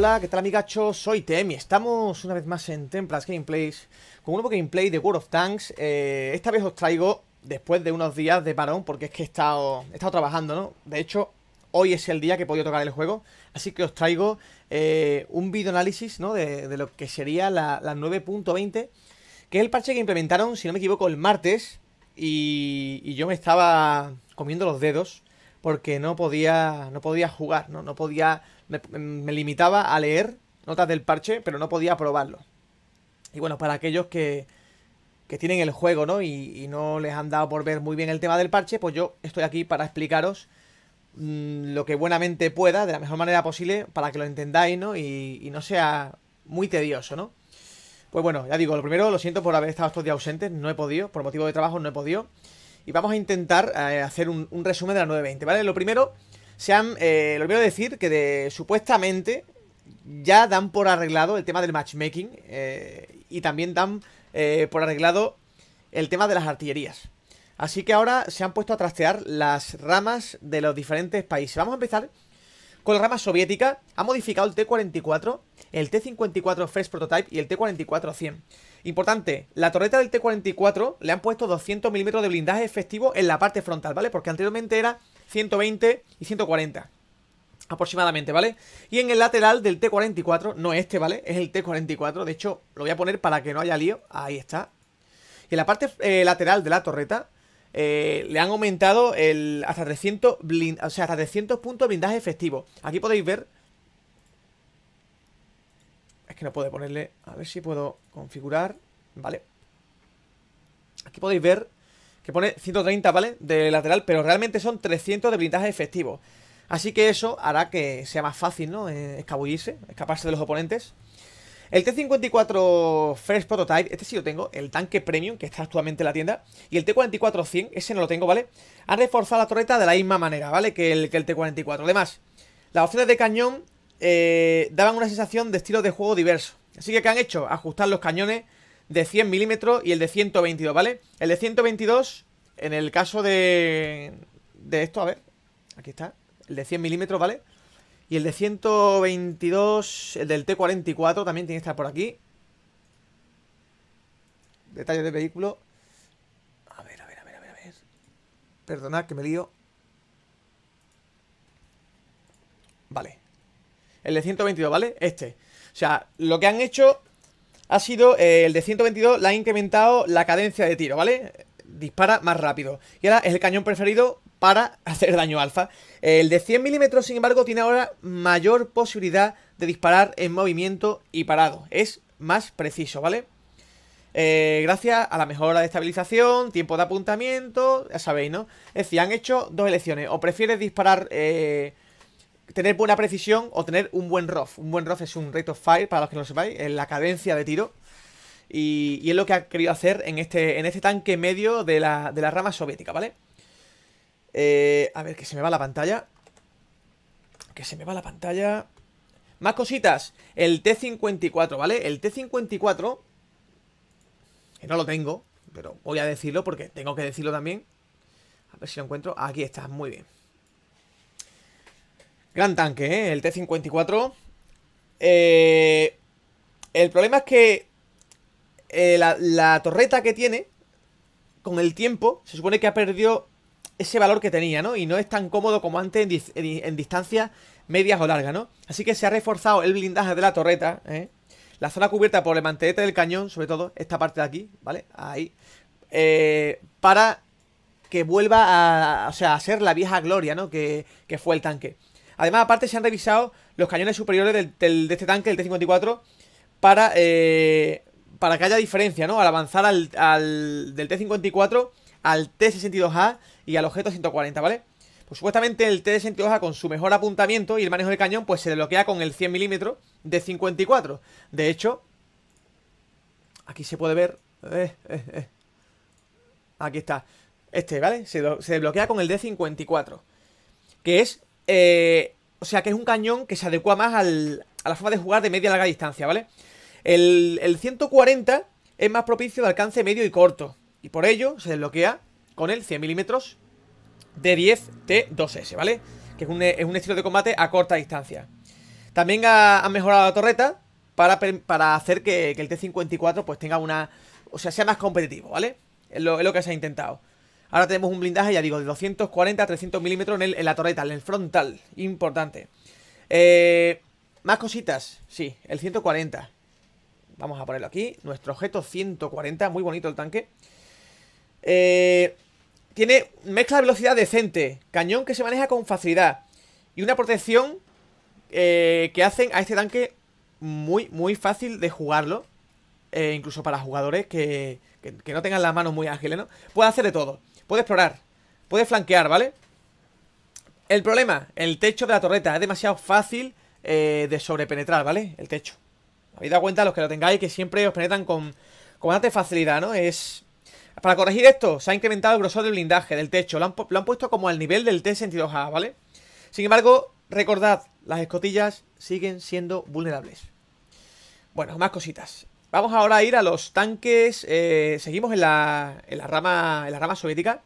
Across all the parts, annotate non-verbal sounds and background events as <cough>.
Hola, ¿qué tal amigachos? Soy Tem y estamos una vez más en Templas Gameplays con un nuevo gameplay de World of Tanks. Eh, esta vez os traigo después de unos días de parón porque es que he estado, estado trabajando, ¿no? De hecho, hoy es el día que he podido tocar el juego, así que os traigo eh, un video análisis, ¿no? De, lo que sería la, 9.20, que es el parche que implementaron, si no me equivoco, el martes y, yo me estaba comiendo los dedos porque no podía, no podía jugar, ¿no? No podía me, limitaba a leer notas del parche, pero no podía probarlo. Y bueno, para aquellos que, que tienen el juego, ¿no? Y, no les han dado por ver muy bien el tema del parche, pues yo estoy aquí para explicaros mm, lo que buenamente pueda, de la mejor manera posible, para que lo entendáis, ¿no? Y, no sea muy tedioso, ¿no? Pues bueno, ya digo, lo primero, lo siento por haber estado estos días ausentes, no he podido, por motivo de trabajo no he podido. Y vamos a intentar eh, hacer un, un resumen de la 920, ¿vale? Lo primero, se han, eh, lo quiero decir, que de, supuestamente ya dan por arreglado el tema del matchmaking eh, y también dan eh, por arreglado el tema de las artillerías. Así que ahora se han puesto a trastear las ramas de los diferentes países. Vamos a empezar con la rama soviética. Ha modificado el T-44, el T-54 First Prototype y el T-44-100. Importante, la torreta del T-44 le han puesto 200 milímetros de blindaje efectivo en la parte frontal, ¿vale? Porque anteriormente era 120 y 140 aproximadamente, ¿vale? Y en el lateral del T44, no este, ¿vale? Es el T44, de hecho, lo voy a poner para que no haya lío, ahí está. Y en la parte eh, lateral de la torreta eh, le han aumentado el, hasta, 300 sea, hasta 300 puntos de blindaje efectivo. Aquí podéis ver... Es que no puedo ponerle... A ver si puedo configurar... Vale. Aquí podéis ver pone 130, ¿vale? De lateral, pero realmente son 300 de blindaje efectivo. Así que eso hará que sea más fácil, ¿no? Eh, escabullirse, escaparse de los oponentes. El T-54 Fresh Prototype, este sí lo tengo, el tanque premium que está actualmente en la tienda. Y el T-44-100, ese no lo tengo, ¿vale? Han reforzado la torreta de la misma manera, ¿vale? Que el, que el T-44. Además, las opciones de cañón eh, daban una sensación de estilo de juego diverso. Así que, ¿qué han hecho? Ajustar los cañones de 100 milímetros y el de 122, ¿vale? El de 122, en el caso de, de esto, a ver, aquí está, el de 100 milímetros, ¿vale? Y el de 122, el del T44 también tiene que estar por aquí. Detalle de vehículo. A ver, a ver, a ver, a ver, a ver. Perdonad que me lío. Vale. El de 122, ¿vale? Este. O sea, lo que han hecho ha sido eh, el de 122, le ha incrementado la cadencia de tiro, ¿vale? Dispara más rápido. Y ahora es el cañón preferido para <laughs> hacer daño alfa. El de 100 milímetros, sin embargo, tiene ahora mayor posibilidad de disparar en movimiento y parado. Es más preciso, ¿vale? Eh, gracias a la mejora de estabilización, tiempo de apuntamiento, ya sabéis, ¿no? Es decir, han hecho dos elecciones. O prefieres disparar... Eh, tener buena precisión o tener un buen ROF Un buen ROF es un rate of fire, para los que no lo sepáis, es la cadencia de tiro. Y, es lo que ha querido hacer en este, en este tanque medio de la, rama soviética, ¿vale? Eh, a ver, que se me va la pantalla. Que se me va la pantalla. Más cositas. El T-54, ¿vale? El T-54... Que no lo tengo, pero voy a decirlo porque tengo que decirlo también. A ver si lo encuentro. Aquí está, muy bien. Gran tanque, ¿eh? El T-54. Eh, el problema es que eh, la, torreta que tiene, con el tiempo, se supone que ha perdido ese valor que tenía, ¿no? Y no es tan cómodo como antes en, distancias medias o largas, ¿no? Así que se ha reforzado el blindaje de la torreta, ¿eh? La zona cubierta por el mantelete del cañón, sobre todo esta parte de aquí, ¿vale? Ahí. Eh, para que vuelva a, o sea, a ser la vieja gloria, ¿no? Que, que fue el tanque. Además, aparte se han revisado los cañones superiores de este tanque, el T-54, para, eh, para que haya diferencia, ¿no? Al avanzar del T-54 al T-62A y al objeto 140, ¿vale? Pues supuestamente el T-62A con su mejor apuntamiento y el manejo del cañón, pues se desbloquea con el 100 mm de 54. De hecho, aquí se puede ver... Eh, eh, aquí está. Este, ¿vale? Se, se desbloquea con el D54. Que es eh, o sea que es un cañón que se adecua más a la forma de jugar de media y larga distancia, ¿vale? El, 140 es más propicio de alcance medio y corto. Y por ello se desbloquea con el 100 mm de 10 T2S, ¿vale? Que es un, estilo de combate a corta distancia. También ha, mejorado la torreta para, hacer que, el T54 pues tenga una... O sea, sea más competitivo, ¿vale? es lo que se ha intentado. Ahora tenemos un blindaje, ya digo, de 240 a 300 milímetros en, la torreta, en el frontal. Importante. Eh, más cositas. Sí, el 140. Vamos a ponerlo aquí. Nuestro objeto 140. Muy bonito el tanque. Eh, tiene mezcla de velocidad decente. Cañón que se maneja con facilidad. Y una protección eh, que hacen a este tanque muy, muy fácil de jugarlo. incluso para jugadores que, que, que, no tengan las manos muy ágiles, ¿no? Puede hacer de todo. Puede explorar, puede flanquear, ¿vale? El problema, el techo de la torreta Es demasiado fácil eh, de sobrepenetrar, ¿vale? El techo Habéis dado cuenta, los que lo tengáis, que siempre os penetran con, con bastante facilidad, ¿no? Es... Para corregir esto, se ha incrementado el grosor del blindaje del techo Lo han, lo han puesto como al nivel del T-62A, ¿vale? Sin embargo, recordad, las escotillas siguen siendo vulnerables Bueno, más cositas Vamos ahora a ir a los tanques. Eh, seguimos en la, rama. la rama soviética.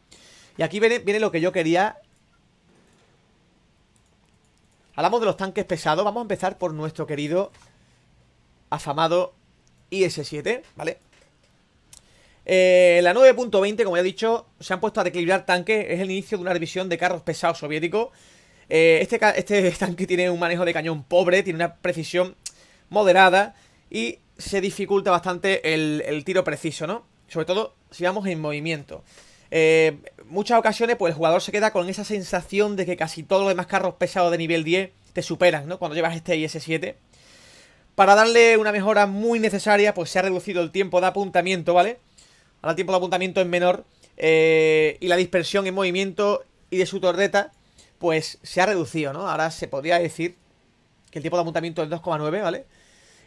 Y aquí viene, lo que yo quería. Hablamos de los tanques pesados. Vamos a empezar por nuestro querido. Afamado IS-7, ¿vale? Eh, la 9.20, como ya he dicho, se han puesto a equilibrar tanques. Es el inicio de una división de carros pesados soviéticos. Eh, este, este <laughs> tanque tiene un manejo de cañón pobre, tiene una precisión moderada y se dificulta bastante el, tiro preciso, ¿no? Sobre todo si vamos en movimiento. Eh, muchas ocasiones, pues el jugador se queda con esa sensación de que casi todos los demás carros pesados de nivel 10 te superan, ¿no? Cuando llevas este IS-7. Para darle una mejora muy necesaria, pues se ha reducido el tiempo de apuntamiento, ¿vale? Ahora el tiempo de apuntamiento es menor eh, y la dispersión en movimiento y de su torreta, pues se ha reducido, ¿no? Ahora se podría decir que el tiempo de apuntamiento es 2,9, ¿vale?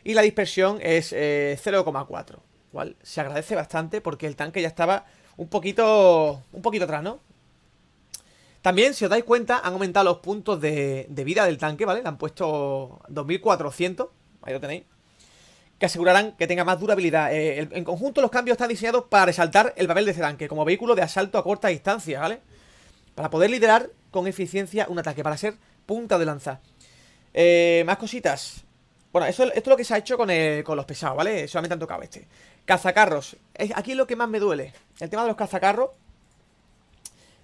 y la dispersión es 0,4. Eh, Igual, Se agradece bastante porque el tanque ya estaba un poquito, un poquito atrás, ¿no? También, si os dais cuenta, han aumentado los puntos de, vida del tanque, ¿vale? Le han puesto 2400, ahí lo tenéis, que asegurarán que tenga más durabilidad. Eh, en conjunto, los cambios están diseñados para resaltar el papel de ese tanque como vehículo de asalto a corta distancia, ¿vale? Para poder liderar con eficiencia un ataque, para ser punta de lanza. Eh, más cositas. Bueno, esto, es lo que se ha hecho con, los pesados, ¿vale? Solamente han tocado este. Cazacarros. aquí es lo que más me duele. El tema de los cazacarros.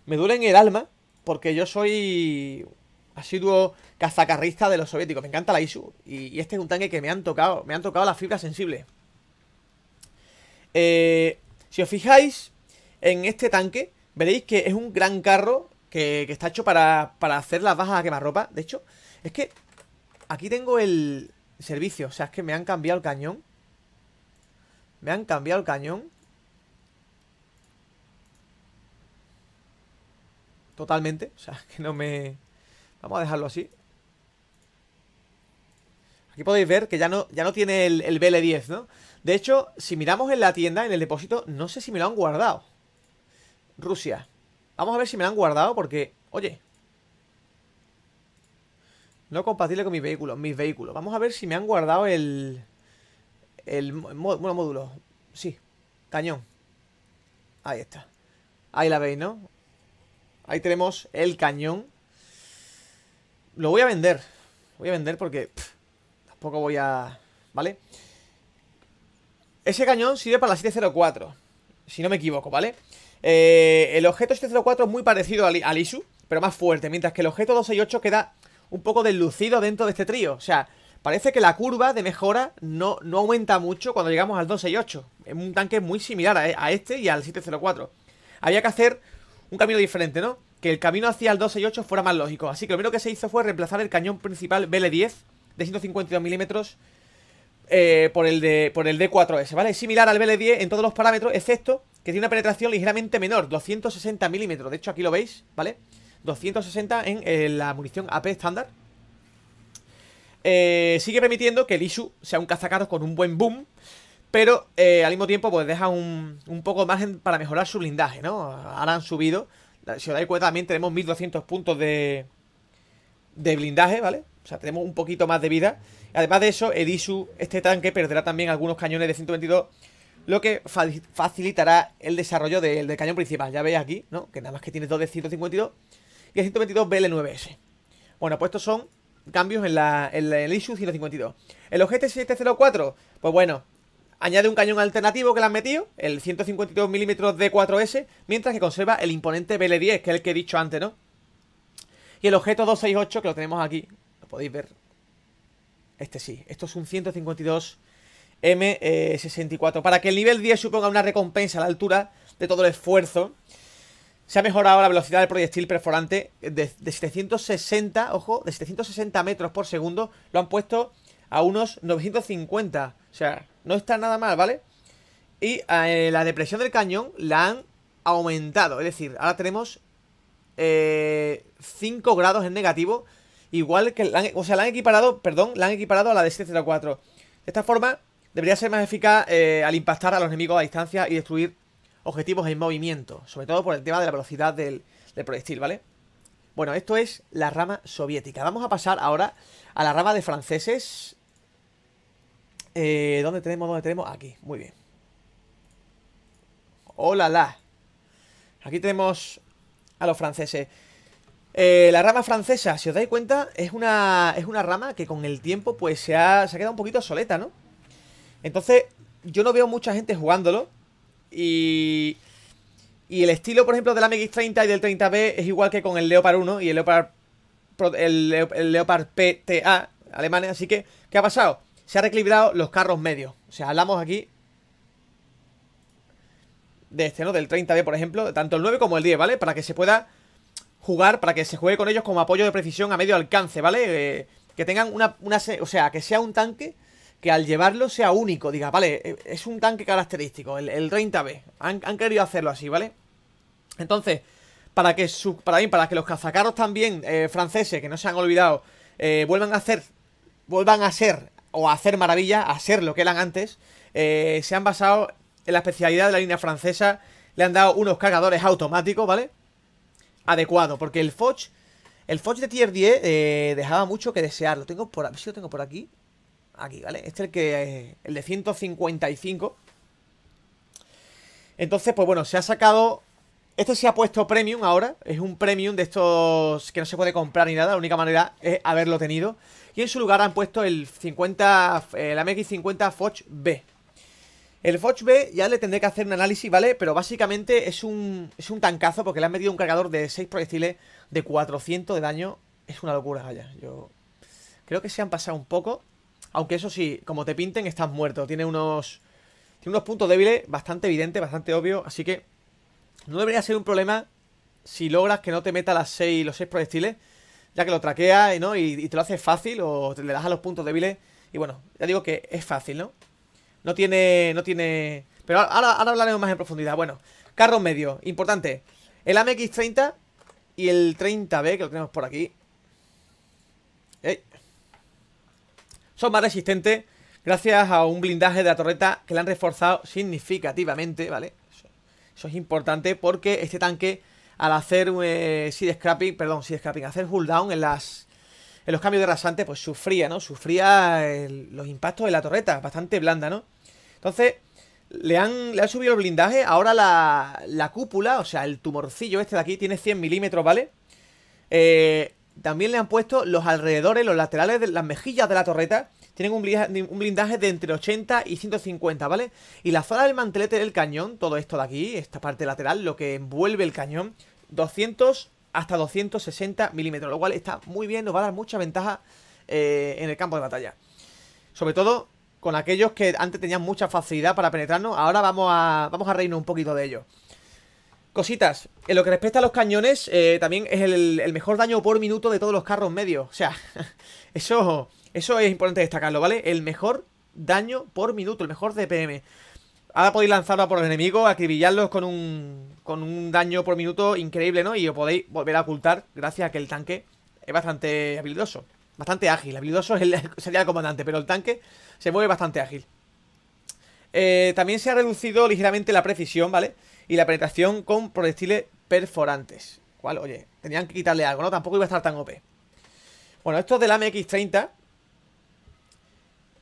Me duele en el alma. Porque yo soy asiduo cazacarrista de los soviéticos. Me encanta la ISU. Y, este es un tanque que me han tocado. Me han tocado las fibras sensibles. Eh, si os fijáis en este tanque, veréis que es un gran carro que, está hecho para, para hacer las bajas a quemarropa. De hecho, es que aquí tengo el, servicio. O sea, es que me han cambiado el cañón. Me han cambiado el cañón. Totalmente. O sea, es <laughs> que no me... Vamos a dejarlo así. Aquí podéis ver que ya no, ya no tiene el, el BL10, ¿no? De hecho, si miramos en la tienda, en el depósito, no sé si me lo han guardado. Rusia. Vamos a ver si me lo han guardado porque... Oye, no compatible con mis vehículos, mis vehículos. Vamos a ver si me han guardado el... El... Bueno, módulo. Sí. Cañón. Ahí está. Ahí la veis, ¿no? Ahí tenemos el cañón. Lo voy a vender. Voy a vender porque... tampoco voy a... ¿Vale? Ese cañón sirve para la 704. Si no me equivoco, ¿vale? Eh, el objeto 704 es muy parecido al, al ISU, pero más fuerte. Mientras que el objeto 268 queda un poco deslucido dentro de este trío. O sea, parece que la curva de mejora no, no aumenta mucho cuando llegamos al 268. Es un tanque muy similar a, este y al 704. Había que hacer un camino diferente, ¿no? Que el camino hacia el 268 fuera más lógico. Así que lo primero que se hizo fue reemplazar el cañón principal BL-10 de 152 milímetros eh, por, el de, por el D4S, ¿vale? Es similar al BL-10 en todos los parámetros, excepto que tiene una penetración ligeramente menor, 260 milímetros. De hecho, aquí lo veis, ¿vale? vale 260 en eh, la munición AP estándar. Eh, sigue permitiendo que el Isu sea un cazacaros con un buen boom, pero eh, al mismo tiempo pues deja un, un poco de margen para mejorar su blindaje, ¿no? Ahora han subido, si os dais cuenta también tenemos 1200 puntos de, de blindaje, ¿vale? O sea, tenemos un poquito más de vida. Además de eso, el Isu, este tanque, perderá también algunos cañones de 122 lo que facilitará el desarrollo del, del, cañón principal. Ya veis aquí, ¿no? Que nada más que tiene dos de 152 y 122BL9S. Bueno, pues estos son cambios en, la, el isu 152. El objeto 704, pues bueno, añade un cañón alternativo que le han metido, el 152 mm D4S, mientras que conserva el imponente BL10, que es el que he dicho antes, ¿no? Y el objeto 268, que lo tenemos aquí, lo podéis ver. Este sí, esto es un 152 M64. Eh, Para que el nivel 10 suponga una recompensa a la altura de todo el esfuerzo se ha mejorado la velocidad del proyectil perforante de, 760, ojo, de 760 metros por segundo. Lo han puesto a unos 950. O sea, no está nada mal, ¿vale? Y eh, la depresión del cañón la han aumentado. Es decir, ahora tenemos 5 eh, grados en negativo. Igual que... La han, o sea, la han equiparado, perdón, la han equiparado a la de 704. Este de esta forma, debería ser más eficaz eh, al impactar a los enemigos a distancia y destruir objetivos en movimiento, sobre todo por el tema de la velocidad del, proyectil, ¿vale? Bueno, esto es la rama soviética. Vamos a pasar ahora a la rama de franceses. Eh, ¿Dónde tenemos? ¿Dónde tenemos? Aquí, muy bien. ¡Hola, la! Aquí tenemos a los franceses. Eh, la rama francesa, si os dais cuenta, es una, es una rama que con el tiempo pues se ha, se ha quedado un poquito soleta, ¿no? Entonces, yo no veo mucha gente jugándolo. Y, y el estilo, por ejemplo, del mx 30 y del 30B es igual que con el Leopard 1 y el Leopard, el, Leopard PTA alemanes. Así que, ¿qué ha pasado? Se han reequilibrado los carros medios. O sea, hablamos aquí de este, ¿no? Del 30B, por ejemplo, tanto el 9 como el 10, ¿vale? Para que se pueda jugar, para que se juegue con ellos como apoyo de precisión a medio alcance, ¿vale? Eh, que tengan una, una... O sea, que sea un tanque que al llevarlo sea único. Diga, vale, eh, es un tanque característico, el, el 30B. Han, querido hacerlo así, ¿vale? Entonces, para que, su, para, mí, para que los cazacarros también eh, franceses, que no se han olvidado, eh, vuelvan a hacer, vuelvan a ser, o a hacer maravilla, a ser lo que eran antes, se han basado en la especialidad de la línea francesa. Le han dado unos cargadores automáticos, ¿vale? Adecuado, porque el Foch, el Foch de tier 10 dejaba mucho que desear. tengo por, si lo tengo por aquí aquí, ¿vale? Este es el que. Eh, el de 155. Entonces, pues bueno, se ha sacado. Este se ha puesto premium ahora. Es un premium de estos que no se puede comprar ni nada. La única manera es haberlo tenido. Y en su lugar han puesto el 50. El MX50 Foch B. El Foch B ya le tendré que hacer un análisis, ¿vale? Pero básicamente es un, es un tancazo porque le han metido un cargador de 6 proyectiles de 400 de daño. Es una locura, vaya. Yo creo que se han pasado un poco. Aunque eso sí, como te pinten, estás muerto. Tiene unos. Tiene unos puntos débiles bastante evidentes, bastante obvio. Así que. No debería ser un problema si logras que no te meta las seis, los seis proyectiles. Ya que lo traquea ¿no? y, te lo hace fácil o le das a los puntos débiles. Y bueno, ya digo que es fácil, ¿no? No tiene. No tiene. Pero ahora, hablaremos más en profundidad. Bueno, carro medio, importante. El AMX30 y el 30B, que lo tenemos por aquí. son más resistentes gracias a un blindaje de la torreta que le han reforzado significativamente, ¿vale? Eso, es importante porque este tanque, al hacer si eh, seed scrapping, perdón, seed scrapping, hacer cooldown down en las... En los cambios de rasante, pues sufría, ¿no? Sufría los impactos de la torreta, bastante blanda, ¿no? Entonces, le han, le han subido el blindaje. Ahora la, la cúpula, o sea, el tumorcillo este de aquí, tiene 100 milímetros, ¿vale? Eh, también le han puesto los alrededores, los laterales, de las mejillas de la torreta. Tienen un blindaje, de entre 80 y 150, ¿vale? Y la zona del mantelete del cañón, todo esto de aquí, esta parte lateral, lo que envuelve el cañón, 200 hasta 260 milímetros, lo cual está muy bien, nos va a dar mucha ventaja eh, en el campo de batalla. Sobre todo con aquellos que antes tenían mucha facilidad para penetrarnos, ahora vamos a, vamos a reírnos un poquito de ellos. Cositas, en lo que respecta a los cañones, eh, también es el, mejor daño por minuto de todos los carros medios. O sea, <laughs> eso, eso es importante destacarlo, ¿vale? El mejor daño por minuto, el mejor DPM. Ahora podéis lanzarlo por los enemigos, acribillarlos con un, con un daño por minuto increíble, ¿no? Y os podéis volver a ocultar gracias a que el tanque es bastante habilidoso. Bastante ágil. Habilidoso <laughs> sería el comandante, pero el tanque se mueve bastante ágil. Eh, también se ha reducido ligeramente la precisión, ¿vale? vale y la penetración con proyectiles perforantes. ¿Cuál? oye, tenían que quitarle algo, ¿no? Tampoco iba a estar tan OP. Bueno, esto es del AMX-30.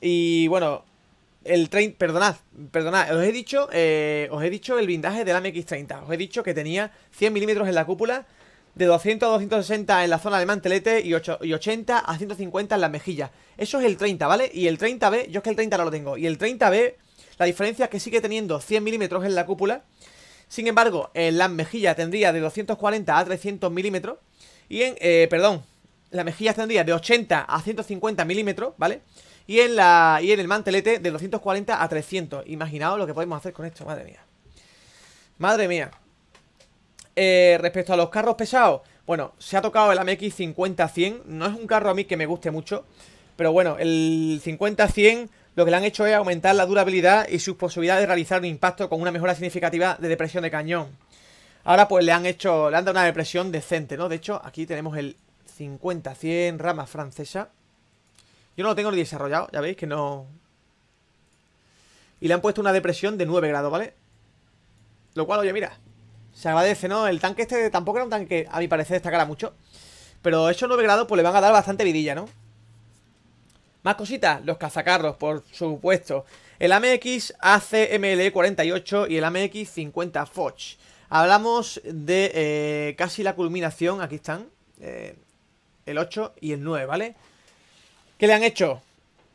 Y bueno, el 30... Perdonad, perdonad, os he dicho, eh, os he dicho el blindaje del AMX-30. Os he dicho que tenía 100 milímetros en la cúpula, de 200 a 260 en la zona del mantelete y, 8, y 80 a 150 en las mejillas. Eso es el 30, ¿vale? Y el 30B, yo es que el 30 no lo tengo. Y el 30B, la diferencia es que sigue teniendo 100 milímetros en la cúpula sin embargo, en eh, las mejillas tendría de 240 a 300 milímetros. Y en, eh, perdón, las mejillas tendría de 80 a 150 milímetros, ¿vale? Y en, la, y en el mantelete de 240 a 300. Imaginaos lo que podemos hacer con esto, madre mía. Madre mía. Eh, respecto a los carros pesados, bueno, se ha tocado el AMX 50-100. No es un carro a mí que me guste mucho. Pero bueno, el 50-100 lo que le han hecho es aumentar la durabilidad y sus posibilidades de realizar un impacto con una mejora significativa de depresión de cañón. Ahora pues le han hecho, le han dado una depresión decente, ¿no? De hecho, aquí tenemos el 50-100 rama francesa. Yo no lo tengo ni desarrollado, ya veis que no... Y le han puesto una depresión de 9 grados, ¿vale? Lo cual, oye, mira, se agradece, ¿no? El tanque este tampoco era un tanque a mi parecer destacara mucho. Pero esos 9 grados pues le van a dar bastante vidilla, ¿no? Más cositas, los cazacarros, por supuesto. El AMX ACML48 y el AMX 50 Foch. Hablamos de eh, casi la culminación, aquí están, eh, el 8 y el 9, ¿vale? ¿Qué le han hecho?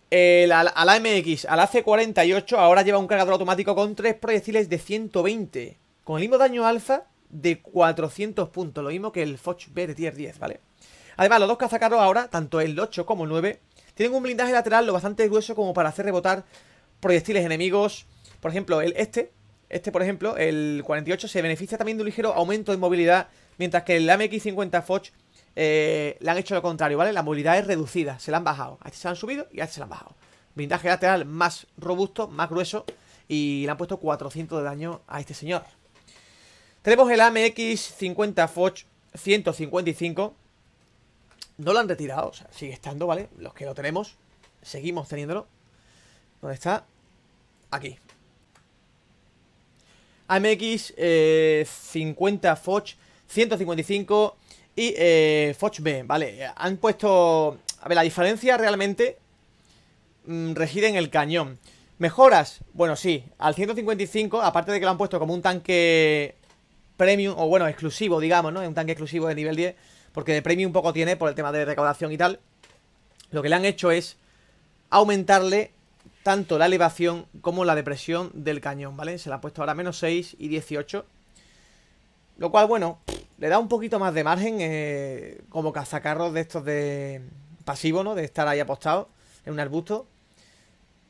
El, al, AMX, al AC48, ahora lleva un cargador automático con 3 proyectiles de 120. Con el mismo daño alfa de 400 puntos, lo mismo que el Foch B de tier 10, ¿vale? Además, los dos cazacarros ahora, tanto el 8 como el 9, tienen un blindaje lateral lo bastante grueso como para hacer rebotar proyectiles enemigos. Por ejemplo, el este, este por ejemplo, el 48, se beneficia también de un ligero aumento de movilidad, mientras que el AMX-50 Foch eh, le han hecho lo contrario, ¿vale? La movilidad es reducida, se la han bajado. A este se la han subido y a este se la han bajado. Blindaje lateral más robusto, más grueso, y le han puesto 400 de daño a este señor. Tenemos el AMX-50 Foch 155, no lo han retirado, o sea, sigue estando, ¿vale? Los que lo tenemos, seguimos teniéndolo. ¿Dónde está? Aquí. AMX 50 eh, Foch 155 y eh, Foch B, ¿vale? Han puesto... A ver, la diferencia realmente mm, reside en el cañón. ¿Mejoras? Bueno, sí. Al 155, aparte de que lo han puesto como un tanque premium, o bueno, exclusivo, digamos, ¿no? Un tanque exclusivo de nivel 10 porque de un poco tiene por el tema de recaudación y tal, lo que le han hecho es aumentarle tanto la elevación como la depresión del cañón, ¿vale? Se la ha puesto ahora menos 6 y 18, lo cual, bueno, le da un poquito más de margen eh, como cazacarros de estos de pasivo, ¿no? De estar ahí apostado en un arbusto.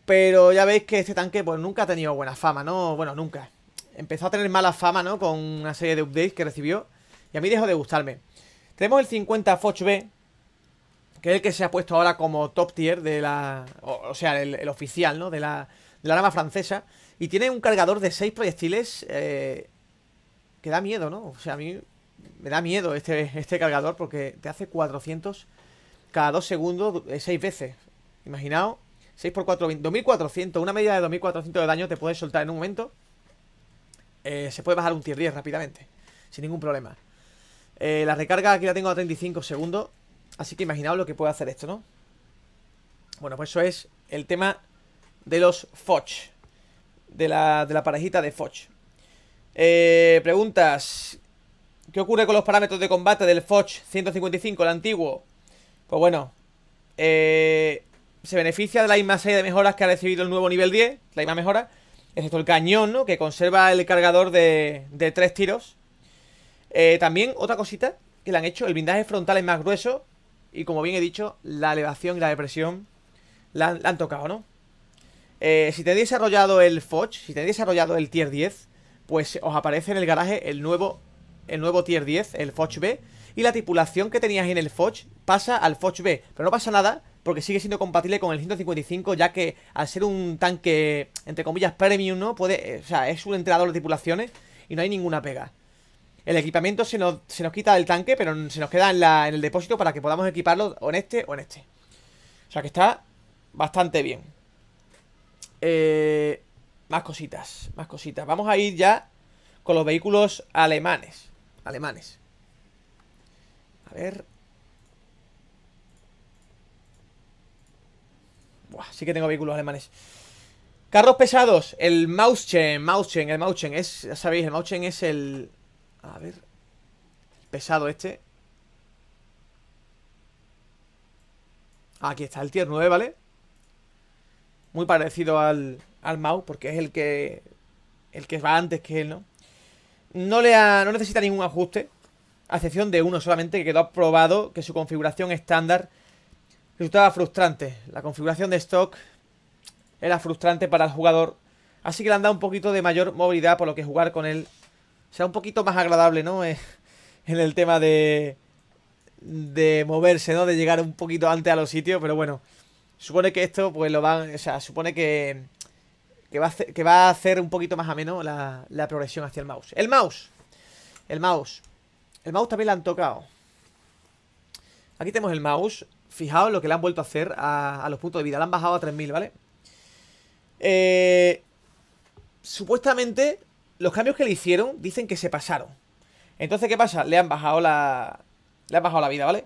Pero ya veis que este tanque pues nunca ha tenido buena fama, ¿no? Bueno, nunca. Empezó a tener mala fama, ¿no? Con una serie de updates que recibió. Y a mí dejó de gustarme. Tenemos el 50 Foch B, que es el que se ha puesto ahora como top tier de la... O, sea, el, oficial, ¿no? De la, de la arma francesa. Y tiene un cargador de 6 proyectiles eh, que da miedo, ¿no? O sea, a mí me da miedo este, este cargador porque te hace 400 cada 2 segundos 6 eh, veces. Imaginaos, 6 por 4, 2400, una medida de 2400 de daño te puedes soltar en un momento. Eh, se puede bajar un tier 10 rápidamente, sin ningún problema. Eh, la recarga aquí la tengo a 35 segundos. Así que imaginaos lo que puede hacer esto, ¿no? Bueno, pues eso es el tema de los Foch. De la, de parejita de Foch. Eh, preguntas. ¿Qué ocurre con los parámetros de combate del Foch 155, el antiguo? Pues bueno. Eh, se beneficia de la misma serie de mejoras que ha recibido el nuevo nivel 10. La misma mejora. Excepto el cañón, ¿no? Que conserva el cargador de, de tres tiros. Eh, también otra cosita que le han hecho, el blindaje frontal es más grueso y como bien he dicho, la elevación y la depresión la han, tocado, ¿no? Eh, si tenéis desarrollado el Foch, si tenéis desarrollado el Tier 10, pues os aparece en el garaje el nuevo, el nuevo Tier 10, el Foch B, y la tripulación que tenías en el Foch pasa al Foch B, pero no pasa nada porque sigue siendo compatible con el 155 ya que al ser un tanque entre comillas premium, ¿no? Puede, eh, o sea, es un entrenador de tripulaciones y no hay ninguna pega. El equipamiento se nos, se quita del tanque, pero se nos queda en, el depósito para que podamos equiparlo o en este o en este. O sea que está bastante bien. Eh, más cositas, más cositas. Vamos a ir ya con los vehículos alemanes. Alemanes. A ver. Buah, sí que tengo vehículos alemanes. Carros pesados, el Mauschen, Mauschen, el Mauschen es, ya sabéis, el Mauschen es el, a ver. pesado este. Aquí está el tier 9, ¿vale? Muy parecido al, al Mau, porque es el que. El que va antes que él, ¿no? No, le ha, no necesita ningún ajuste. A excepción de uno solamente que quedó aprobado que su configuración estándar resultaba frustrante. La configuración de stock era frustrante para el jugador. Así que le han dado un poquito de mayor movilidad, por lo que jugar con él sea un poquito más agradable, ¿no? Eh, en el tema de, de moverse, ¿no? De llegar un poquito antes a los sitios, pero bueno. Supone que esto, pues lo van, o sea, supone que, que, va, a hacer, que va a hacer un poquito más ameno la, la progresión hacia el mouse. El mouse. El mouse. El mouse también lo han tocado. Aquí tenemos el mouse. Fijaos lo que le han vuelto a hacer a, los puntos de vida. Le han bajado a 3000, ¿vale? Eh, supuestamente los cambios que le hicieron dicen que se pasaron. Entonces, ¿qué pasa? Le han bajado la. Le han bajado la vida, ¿vale?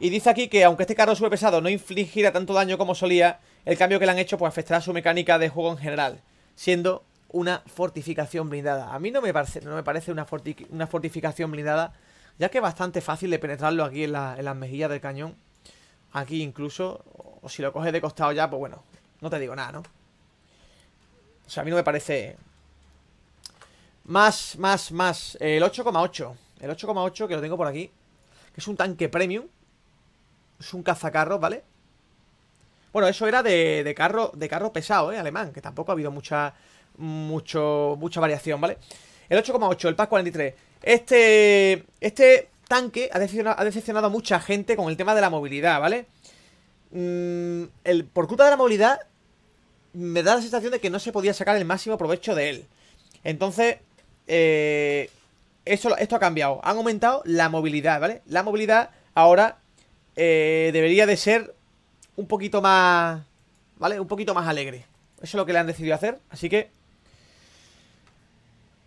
Y dice aquí que aunque este carro pesado no infligirá tanto daño como solía, el cambio que le han hecho pues afectará su mecánica de juego en general, siendo una fortificación blindada. A mí no me parece, no me parece una, fortificación blindada, ya que es bastante fácil de penetrarlo aquí en, en las mejillas del cañón. Aquí incluso, o si lo coges de costado ya, pues bueno, no te digo nada, ¿no? O sea, a mí no me parece más, más, más. El 8,8. El 8,8 que lo tengo por aquí. Que es un tanque premium. Es un cazacarro, ¿vale? Bueno, eso era de, carro de carro pesado, ¿eh? Alemán, que tampoco ha habido mucha mucho mucha variación, ¿vale? El 8,8, el PAS 43. Este este tanque ha decepcionado, ha decepcionado, a mucha gente con el tema de la movilidad, ¿vale? Mm, por culpa de la movilidad, me da la sensación de que no se podía sacar el máximo provecho de él. Entonces, eh, eso, esto ha cambiado. Han aumentado la movilidad, ¿vale? La movilidad ahora eh, debería de ser un poquito más, ¿vale? Un poquito más alegre. Eso es lo que le han decidido hacer, así que...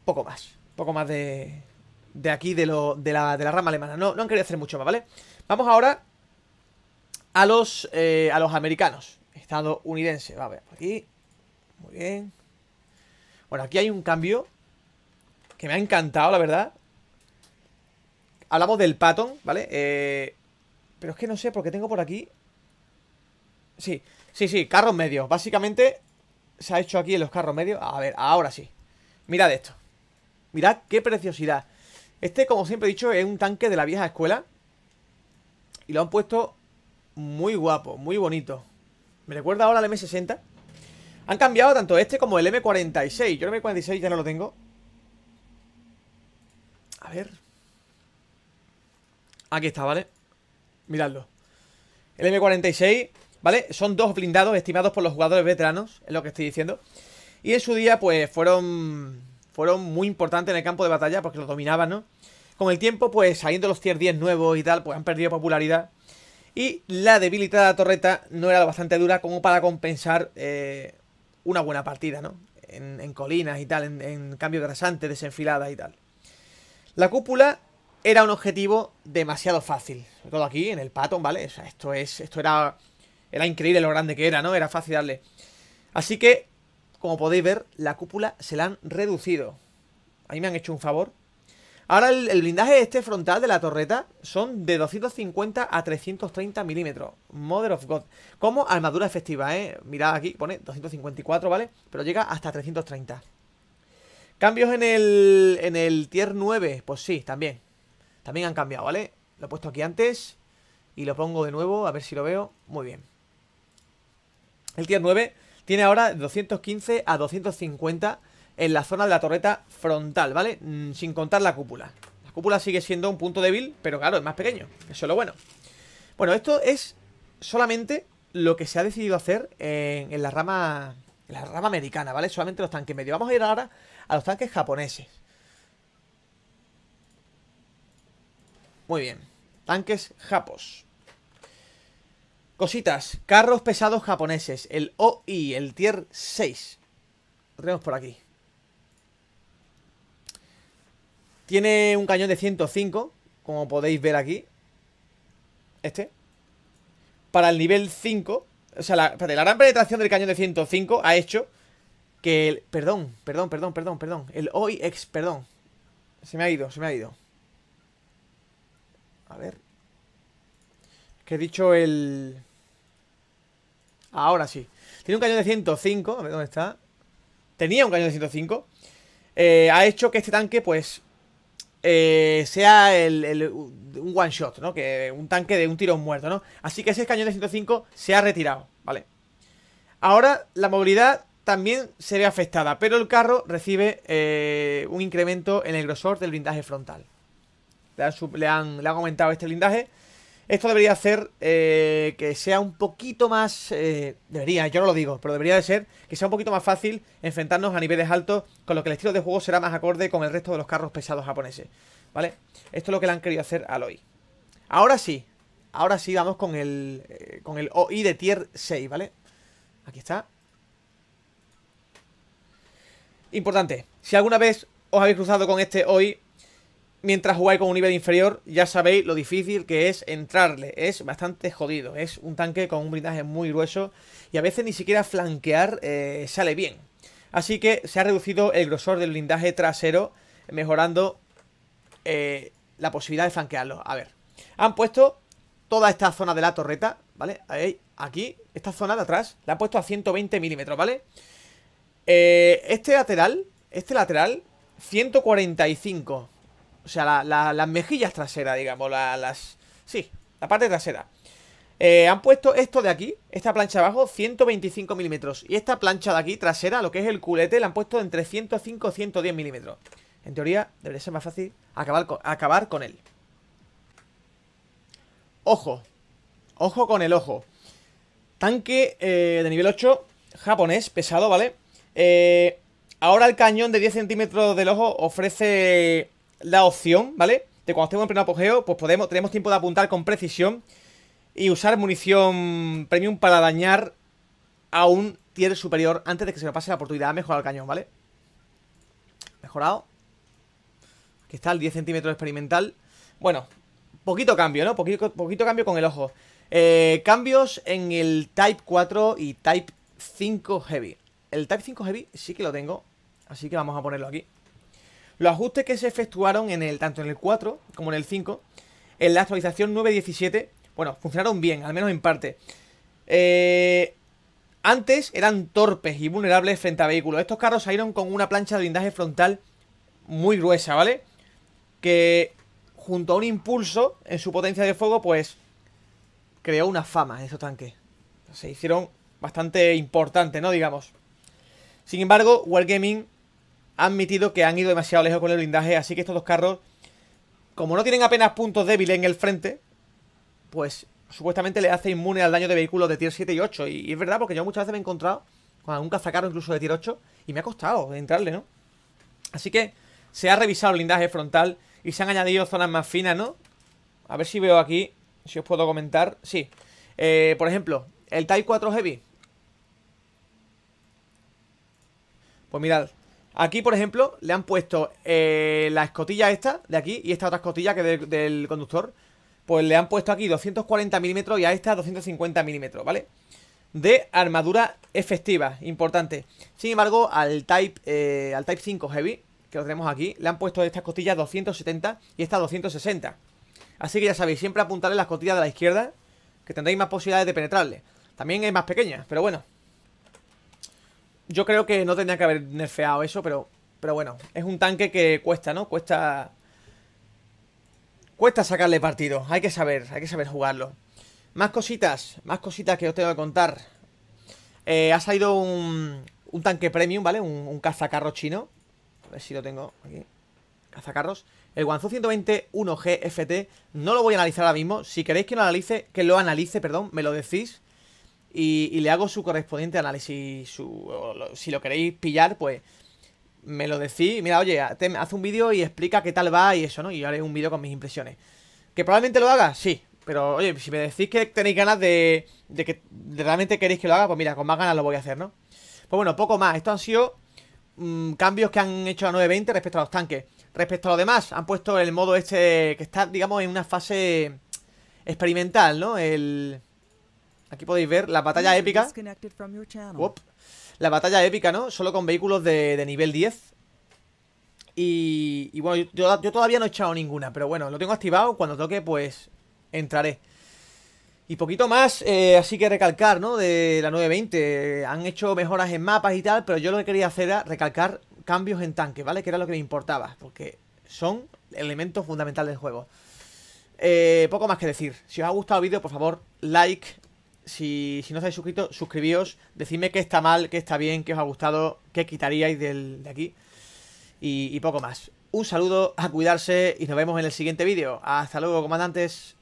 Poco más, poco más de, de aquí, de, la, rama alemana. No, no han querido hacer mucho más, ¿vale? Vamos ahora a los, eh, a los americanos, estadounidenses. Va a ver, por aquí. Muy bien. Bueno, aquí hay un cambio que me ha encantado, la verdad. Hablamos del Patton, ¿vale? Eh, pero es que no sé por qué tengo por aquí... Sí, sí, sí, carros medios. Básicamente se ha hecho aquí en los carros medios. A ver, ahora sí. Mirad esto. Mirad qué preciosidad. Este, como siempre he dicho, es un tanque de la vieja escuela. Y lo han puesto muy guapo, muy bonito. Me recuerda ahora al M60. Han cambiado tanto este como el M46. Yo el M46 ya no lo tengo. A ver. Aquí está, ¿vale? Miradlo. El M46, ¿vale? Son dos blindados estimados por los jugadores veteranos, es lo que estoy diciendo. Y en su día, pues, fueron, fueron muy importantes en el campo de batalla porque lo dominaban, ¿no? Con el tiempo, pues, saliendo los tier 10 nuevos y tal, pues han perdido popularidad. Y la debilitada torreta no era lo bastante dura como para compensar eh, una buena partida, ¿no? En, colinas y tal, en, en de rasante, desenfilada y tal. La cúpula era un objetivo demasiado fácil. Sobre todo aquí, en el patón, ¿vale? O esto es. Esto era. Era increíble lo grande que era, ¿no? Era fácil darle. Así que, como podéis ver, la cúpula se la han reducido. Ahí me han hecho un favor. Ahora el, blindaje este frontal de la torreta son de 250 a 330 milímetros. Mother of God. Como armadura efectiva, ¿eh? Mirad aquí, pone 254, ¿vale? Pero llega hasta 330. Cambios en el, tier 9, pues sí, también. También han cambiado, ¿vale? Lo he puesto aquí antes y lo pongo de nuevo, a ver si lo veo. Muy bien. El tier 9 tiene ahora 215 a 250 en la zona de la torreta frontal, ¿vale? Mm, sin contar la cúpula. La cúpula sigue siendo un punto débil, pero claro, es más pequeño. Eso es lo bueno. Bueno, esto es solamente lo que se ha decidido hacer en, en la rama en la rama americana, ¿vale? Solamente los tanques medios. Vamos a ir ahora a los tanques japoneses. Muy bien. Tanques japos. Cositas. Carros pesados japoneses. El OI, el tier 6. Lo tenemos por aquí. Tiene un cañón de 105, como podéis ver aquí. Este. Para el nivel 5. O sea, la, la gran penetración del cañón de 105 ha hecho que el... Perdón, perdón, perdón, perdón, perdón. El hoy ex, perdón. Se me ha ido, se me ha ido. A ver. Que he dicho el... Ahora sí. Tiene un cañón de 105. A ver dónde está. Tenía un cañón de 105. Eh, ha hecho que este tanque, pues... Eh, sea el, un one shot, ¿no? Que un tanque de un tirón muerto, ¿no? Así que ese cañón de 105 se ha retirado, ¿vale? Ahora la movilidad también se ve afectada, pero el carro recibe eh, un incremento en el grosor del blindaje frontal. Le han, le aumentado este blindaje. Esto debería hacer eh, que sea un poquito más... Eh, debería, yo no lo digo, pero debería de ser que sea un poquito más fácil enfrentarnos a niveles altos, con lo que el estilo de juego será más acorde con el resto de los carros pesados japoneses. ¿Vale? Esto es lo que le han querido hacer al Oi. Ahora sí, ahora sí vamos con el, con el OI de Tier 6, ¿vale? Aquí está. Importante, si alguna vez os habéis cruzado con este hoy, mientras jugáis con un nivel inferior, ya sabéis lo difícil que es entrarle. Es bastante jodido. Es un tanque con un blindaje muy grueso y a veces ni siquiera flanquear eh, sale bien. Así que se ha reducido el grosor del blindaje trasero, mejorando eh, la posibilidad de flanquearlo. A ver, han puesto toda esta zona de la torreta, ¿vale? Aquí, esta zona de atrás, la han puesto a 120 milímetros, ¿vale? vale eh, este lateral, este lateral, 145. O sea, las mejillas traseras, digamos, las... Sí, la parte trasera. Eh, han puesto esto de aquí, esta plancha abajo, 125 milímetros. Y esta plancha de aquí, trasera, lo que es el culete, la han puesto entre 105 y 110 milímetros. En teoría, debería ser más fácil acabar con, acabar con él. Ojo. Ojo con el ojo. Tanque eh, de nivel 8, japonés, pesado, ¿vale? Eh, ahora el cañón de 10 centímetros del ojo ofrece la opción, ¿vale? De cuando estemos en pleno apogeo, pues podemos, tenemos tiempo de apuntar con precisión y usar munición premium para dañar a un tier superior antes de que se me pase la oportunidad de mejorar el cañón, ¿vale? Mejorado. Aquí está el 10 centímetros experimental. Bueno, poquito cambio, ¿no? Poquito, poquito cambio con el ojo. Eh, cambios en el Type 4 y Type 5 Heavy. El Type 5 Heavy sí que lo tengo, así que vamos a ponerlo aquí. Los ajustes que se efectuaron en el, tanto en el 4 como en el 5, en la actualización 9.17, bueno, funcionaron bien, al menos en parte. Eh, antes eran torpes y vulnerables frente a vehículos. Estos carros salieron con una plancha de blindaje frontal muy gruesa, ¿vale? Que junto a un impulso en su potencia de fuego, pues creó una fama en estos tanques. Se hicieron bastante importantes, ¿no? Digamos. Sin embargo, Wargaming ha admitido que han ido demasiado lejos con el blindaje, así que estos dos carros, como no tienen apenas puntos débiles en el frente, pues supuestamente le hace inmune al daño de vehículos de tier 7 y 8. Y, es verdad, porque yo muchas veces me he encontrado con algún cazacarro incluso de tier 8 y me ha costado entrarle, ¿no? Así que se ha revisado el blindaje frontal y se han añadido zonas más finas, ¿no? A ver si veo aquí, si os puedo comentar. Sí, eh, por ejemplo, el Type 4 Heavy Pues mirad, aquí por ejemplo le han puesto eh, la escotilla esta de aquí y esta otra escotilla que es del conductor. Pues le han puesto aquí 240 milímetros y a esta 250 milímetros, ¿vale? De armadura efectiva, importante. Sin embargo, al Type, eh, al type 5 Heavy, que lo tenemos aquí, le han puesto estas escotilla 270 y esta 260. Así que ya sabéis, siempre apuntarle la escotilla de la izquierda, que tendréis más posibilidades de penetrarle. También es más pequeña, pero bueno, yo creo que no tendría que haber nerfeado eso, pero, pero bueno, es un tanque que cuesta, ¿no? Cuesta... Cuesta sacarle partido, hay que saber, hay que saber jugarlo. Más cositas, más cositas que os tengo que contar. Eh, ha salido un, tanque premium, ¿vale? Un, un, cazacarro chino. A ver si lo tengo aquí. Cazacarros. El 120 121 GFT. No lo voy a analizar ahora mismo. Si queréis que lo analice, que lo analice, perdón, me lo decís y, le hago su correspondiente análisis. si lo queréis pillar, pues me lo decís. Mira, oye, te, haz un vídeo y explica qué tal va y eso, ¿no? Y yo haré un vídeo con mis impresiones. ¿Que probablemente lo haga? Sí. Pero, oye, si me decís que tenéis ganas de, de que realmente queréis que lo haga, pues mira, con más ganas lo voy a hacer, ¿no? Pues bueno, poco más. Esto han sido mm, cambios que han hecho a 920 respecto a los tanques. Respecto a lo demás, han puesto el modo este que está, digamos, en una fase experimental, ¿no? El, Aquí podéis ver la batalla épica. La batalla épica, ¿no? Solo con vehículos de, nivel 10. Y, bueno, yo, todavía no he echado ninguna, pero bueno, lo tengo activado. Cuando toque, pues entraré. Y poquito más, eh, así que recalcar, ¿no? De la 920. Han hecho mejoras en mapas y tal, pero yo lo que quería hacer era recalcar cambios en tanque, ¿vale? Que era lo que me importaba, porque son elementos fundamentales del juego. Eh, poco más que decir. Si os ha gustado el vídeo, por favor, like, si, si no estáis suscritos, suscribíos, decidme qué está mal, qué está bien, qué os ha gustado, qué quitaríais del, de aquí y poco más. Un saludo, a cuidarse y nos vemos en el siguiente vídeo. Hasta luego, comandantes.